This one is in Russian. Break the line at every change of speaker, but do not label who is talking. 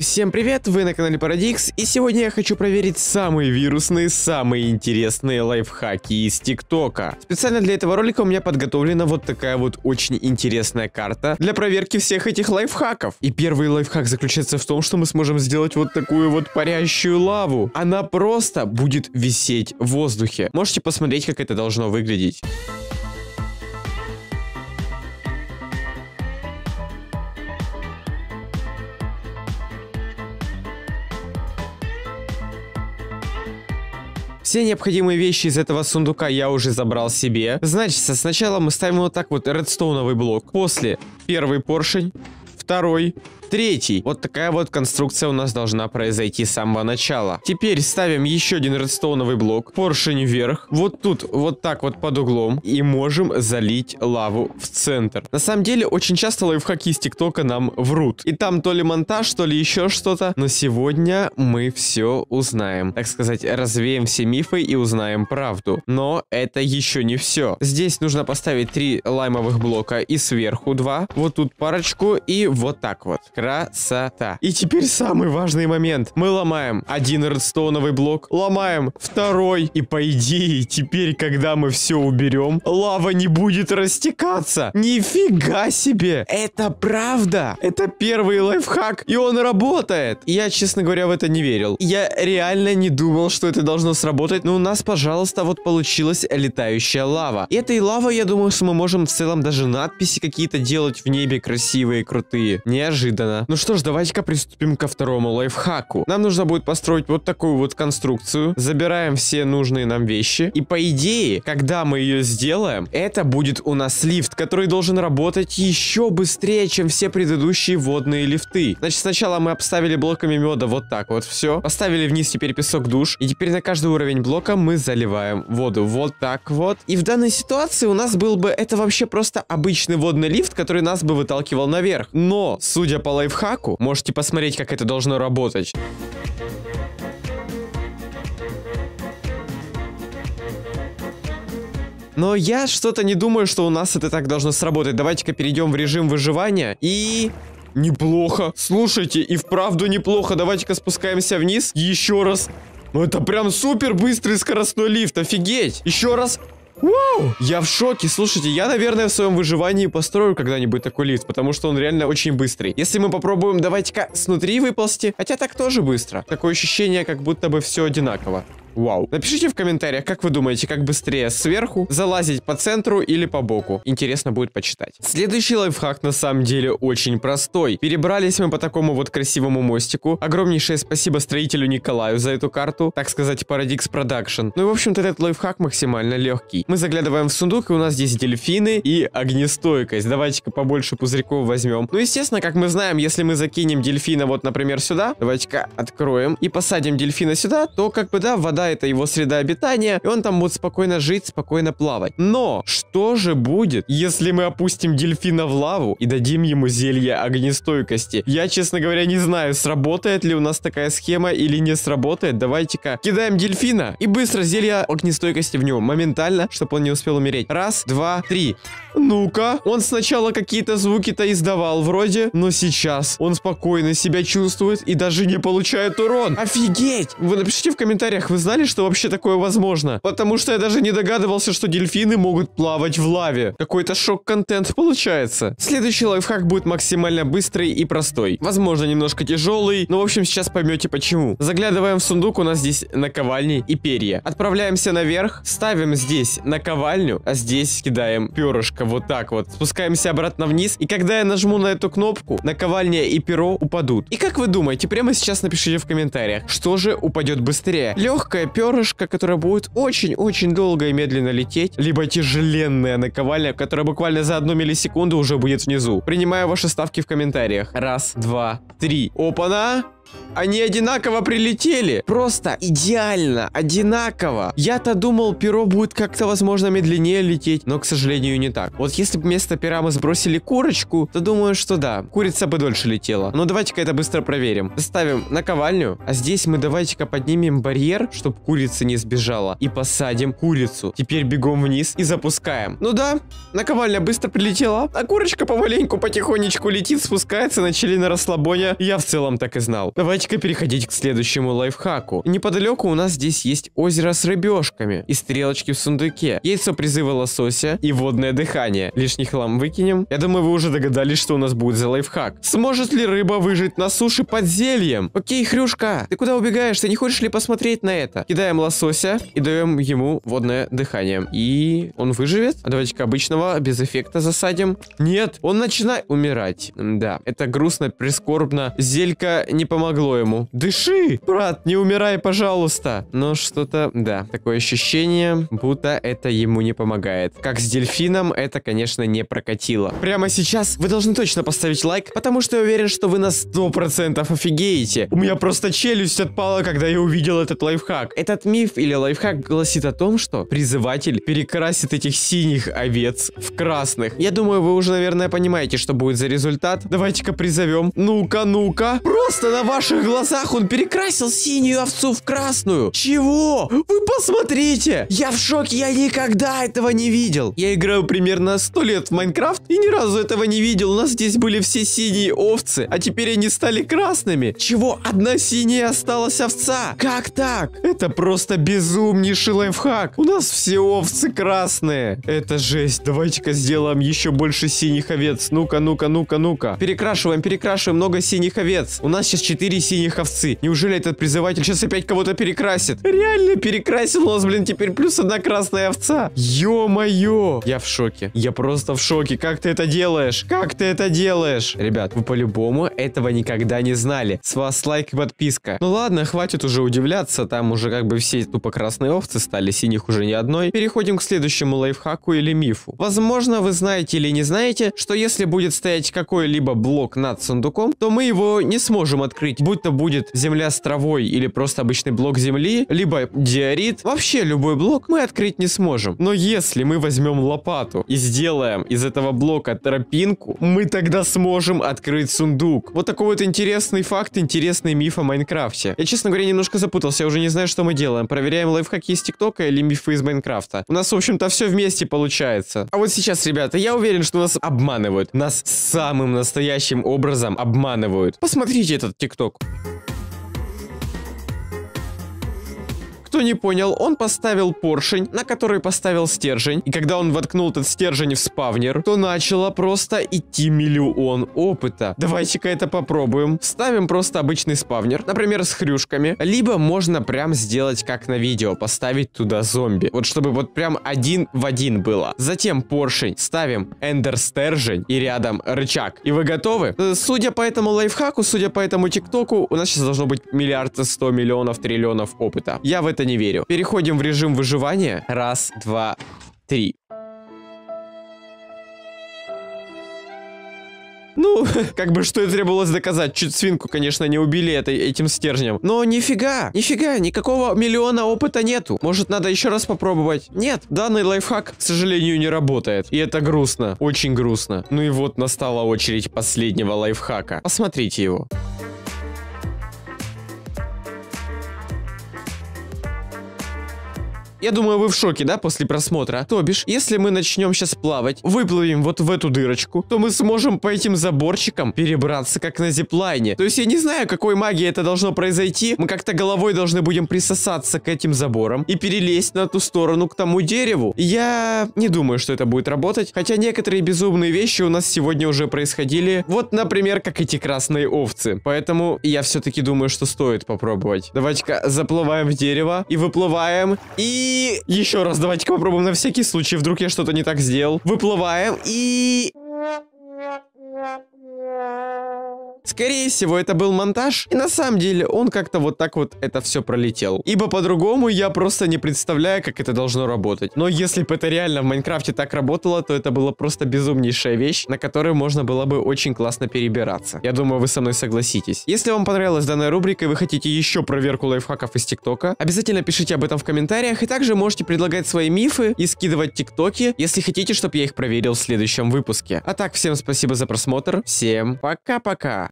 Всем привет, вы на канале Парадикс, и сегодня я хочу проверить самые вирусные, самые интересные лайфхаки из ТикТока. Специально для этого ролика у меня подготовлена вот такая вот очень интересная карта для проверки всех этих лайфхаков. И первый лайфхак заключается в том, что мы сможем сделать вот такую вот парящую лаву. Она просто будет висеть в воздухе. Можете посмотреть, как это должно выглядеть. Все необходимые вещи из этого сундука я уже забрал себе. Значит, сначала мы ставим вот так вот редстоуновый блок. После первый поршень, второй, третий. Вот такая вот конструкция у нас должна произойти с самого начала. Теперь ставим еще один редстоуновый блок, поршень вверх, вот тут, вот так вот под углом, и можем залить лаву в центр. На самом деле, очень часто лайфхаки из ТикТока нам врут. И там то ли монтаж, то ли еще что-то, но сегодня мы все узнаем. Так сказать, развеем все мифы и узнаем правду. Но это еще не все. Здесь нужно поставить три лаймовых блока и сверху два, вот тут парочку и вот так вот. Красота. И теперь самый важный момент. Мы ломаем один редстоуновый блок, ломаем второй. И по идее, теперь, когда мы все уберем, лава не будет растекаться. Нифига себе! Это правда! Это первый лайфхак, и он работает! Я, честно говоря, в это не верил. Я реально не думал, что это должно сработать, но у нас, пожалуйста, вот получилась летающая лава. И этой лавой, я думаю, что мы можем в целом даже надписи какие-то делать в небе красивые, крутые. Неожиданно Ладно. Ну что ж, давайте-ка приступим ко второму лайфхаку. Нам нужно будет построить вот такую вот конструкцию. Забираем все нужные нам вещи. И по идее, когда мы ее сделаем, это будет у нас лифт, который должен работать еще быстрее, чем все предыдущие водные лифты. Значит, сначала мы обставили блоками меда вот так вот все. Поставили вниз теперь песок душ. И теперь на каждый уровень блока мы заливаем воду. Вот так вот. И в данной ситуации у нас был бы... Это вообще просто обычный водный лифт, который нас бы выталкивал наверх. Но, судя по лайфхаку. Можете посмотреть, как это должно работать. Но я что-то не думаю, что у нас это так должно сработать. Давайте-ка перейдем в режим выживания и... Неплохо. Слушайте, и вправду неплохо. Давайте-ка спускаемся вниз. Еще раз. Ну это прям супер быстрый скоростной лифт, офигеть. Еще раз. Вау! Я в шоке. Слушайте, я, наверное, в своем выживании построю когда-нибудь такой лифт, потому что он реально очень быстрый. Если мы попробуем, давайте-ка снутри выползти, хотя так тоже быстро. Такое ощущение, как будто бы все одинаково. Вау. Напишите в комментариях, как вы думаете, как быстрее сверху залазить по центру или по боку. Интересно будет почитать. Следующий лайфхак на самом деле очень простой. Перебрались мы по такому вот красивому мостику. Огромнейшее спасибо строителю Николаю за эту карту. Так сказать, Paradix Production. Ну и в общем-то этот лайфхак максимально легкий. Мы заглядываем в сундук и у нас здесь дельфины и огнестойкость. Давайте-ка побольше пузырьков возьмем. Ну естественно, как мы знаем, если мы закинем дельфина вот, например, сюда. Давайте-ка откроем и посадим дельфина сюда, то как бы да, вода вода это его среда обитания, и он там будет спокойно жить, спокойно плавать. Но что же будет, если мы опустим дельфина в лаву и дадим ему зелье огнестойкости? Я, честно говоря, не знаю, сработает ли у нас такая схема или не сработает. Давайте-ка кидаем дельфина и быстро зелье огнестойкости в него моментально, чтобы он не успел умереть. Раз, два, три. Ну-ка. Он сначала какие-то звуки-то издавал вроде, но сейчас он спокойно себя чувствует и даже не получает урон. Офигеть! Вы напишите в комментариях, вы знали, что вообще такое возможно? Потому что я даже не догадывался, что дельфины могут плавать в лаве. Какой-то шок-контент получается. Следующий лайфхак будет максимально быстрый и простой. Возможно, немножко тяжелый, но в общем сейчас поймете почему. Заглядываем в сундук, у нас здесь наковальни и перья. Отправляемся наверх, ставим здесь наковальню, а здесь кидаем перышко. Немножко вот так вот. Спускаемся обратно вниз. И когда я нажму на эту кнопку, наковальня и перо упадут. И как вы думаете, прямо сейчас напишите в комментариях, что же упадет быстрее? легкая перышко, которая будет очень-очень долго и медленно лететь, либо тяжеленная наковальня, которая буквально за одну миллисекунду уже будет внизу. Принимаю ваши ставки в комментариях. Раз, два, три. Опа-на! Они одинаково прилетели. Просто идеально, одинаково. Я-то думал, перо будет как-то, возможно, медленнее лететь, но, к сожалению, не так. Вот если бы вместо пера мы сбросили курочку, то думаю, что да, курица бы дольше летела. Но давайте-ка это быстро проверим. Ставим наковальню, а здесь мы давайте-ка поднимем барьер, чтобы курица не сбежала, и посадим курицу. Теперь бегом вниз и запускаем. Ну да, наковальня быстро прилетела, а курочка помаленьку потихонечку летит, спускается, начали на расслабоне. Я в целом так и знал. Давайте-ка переходить к следующему лайфхаку. Неподалеку у нас здесь есть озеро с рыбешками и стрелочки в сундуке, яйцо призыва лосося и водное дыхание. Лишний хлам выкинем. Я думаю, вы уже догадались, что у нас будет за лайфхак. Сможет ли рыба выжить на суше под зельем? Окей, Хрюшка, ты куда убегаешь? Ты не хочешь ли посмотреть на это? Кидаем лосося и даем ему водное дыхание. И он выживет? А давайте-ка обычного, без эффекта засадим. Нет, он начинает умирать. Да, это грустно, прискорбно. Зелька не помогает помогло ему. Дыши! Брат, не умирай, пожалуйста! Но что-то, да, такое ощущение, будто это ему не помогает. Как с дельфином, это, конечно, не прокатило. Прямо сейчас вы должны точно поставить лайк, потому что я уверен, что вы на 100% офигеете. У меня просто челюсть отпала, когда я увидел этот лайфхак. Этот миф или лайфхак гласит о том, что призыватель перекрасит этих синих овец в красных. Я думаю, вы уже, наверное, понимаете, что будет за результат. Давайте-ка призовем. Ну-ка, ну-ка. Просто на ваш ваших глазах он перекрасил синюю овцу в красную. Чего? Вы посмотрите! Я в шоке, я никогда этого не видел. Я играю примерно 100 лет в Майнкрафт и ни разу этого не видел. У нас здесь были все синие овцы, а теперь они стали красными. Чего? Одна синяя осталась овца. Как так? Это просто безумнейший лайфхак. У нас все овцы красные. Это жесть. Давайте-ка сделаем еще больше синих овец. Ну-ка, ну-ка, ну-ка, ну-ка. Перекрашиваем, перекрашиваем много синих овец. У нас сейчас 4 четыре синих овцы. Неужели этот призыватель сейчас опять кого-то перекрасит? Реально перекрасил у нас, блин, теперь плюс одна красная овца. Ё-моё! Я в шоке. Я просто в шоке. Как ты это делаешь? Как ты это делаешь? Ребят, вы по-любому этого никогда не знали. С вас лайк и подписка. Ну ладно, хватит уже удивляться. Там уже как бы все тупо красные овцы стали, синих уже ни одной. Переходим к следующему лайфхаку или мифу. Возможно, вы знаете или не знаете, что если будет стоять какой-либо блок над сундуком, то мы его не сможем открыть покрыть. Будь то будет земля с травой или просто обычный блок земли, либо диорит. Вообще любой блок мы открыть не сможем. Но если мы возьмем лопату и сделаем из этого блока тропинку, мы тогда сможем открыть сундук. Вот такой вот интересный факт, интересный миф о Майнкрафте. Я, честно говоря, немножко запутался, я уже не знаю, что мы делаем. Проверяем лайфхаки из ТикТока или мифы из Майнкрафта. У нас, в общем-то, все вместе получается. А вот сейчас, ребята, я уверен, что нас обманывают. Нас самым настоящим образом обманывают. Посмотрите этот ТикТок штук. Кто не понял, он поставил поршень, на который поставил стержень. И когда он воткнул этот стержень в спавнер, то начало просто идти миллион опыта. Давайте-ка это попробуем. Ставим просто обычный спавнер, например, с хрюшками. Либо можно прям сделать как на видео, поставить туда зомби. Вот чтобы вот прям один в один было. Затем поршень. Ставим эндерстержень и рядом рычаг. И вы готовы? Э, судя по этому лайфхаку, судя по этому тиктоку, у нас сейчас должно быть миллиард сто миллионов триллионов опыта. Я в это это не верю. Переходим в режим выживания. Раз, два, три. Ну, как бы что и требовалось доказать. Чуть свинку, конечно, не убили этой, этим стержнем. Но нифига, нифига, никакого миллиона опыта нету. Может, надо еще раз попробовать? Нет, данный лайфхак, к сожалению, не работает. И это грустно, очень грустно. Ну и вот настала очередь последнего лайфхака. Посмотрите его. Я думаю, вы в шоке, да, после просмотра? То бишь, если мы начнем сейчас плавать, выплывем вот в эту дырочку, то мы сможем по этим заборчикам перебраться, как на зиплайне. То есть я не знаю, какой магии это должно произойти. Мы как-то головой должны будем присосаться к этим заборам и перелезть на ту сторону к тому дереву. Я не думаю, что это будет работать, хотя некоторые безумные вещи у нас сегодня уже происходили. Вот, например, как эти красные овцы. Поэтому я все-таки думаю, что стоит попробовать. Давайте-ка заплываем в дерево и выплываем. И еще раз давайте-ка попробуем на всякий случай, вдруг я что-то не так сделал. Выплываем и... Скорее всего, это был монтаж, и на самом деле он как-то вот так вот это все пролетел. Ибо по-другому я просто не представляю, как это должно работать. Но если бы это реально в Майнкрафте так работало, то это была просто безумнейшая вещь, на которую можно было бы очень классно перебираться. Я думаю, вы со мной согласитесь. Если вам понравилась данная рубрика и вы хотите еще проверку лайфхаков из ТикТока, обязательно пишите об этом в комментариях, и также можете предлагать свои мифы и скидывать ТикТоки, если хотите, чтобы я их проверил в следующем выпуске. А так, всем спасибо за просмотр, всем пока-пока!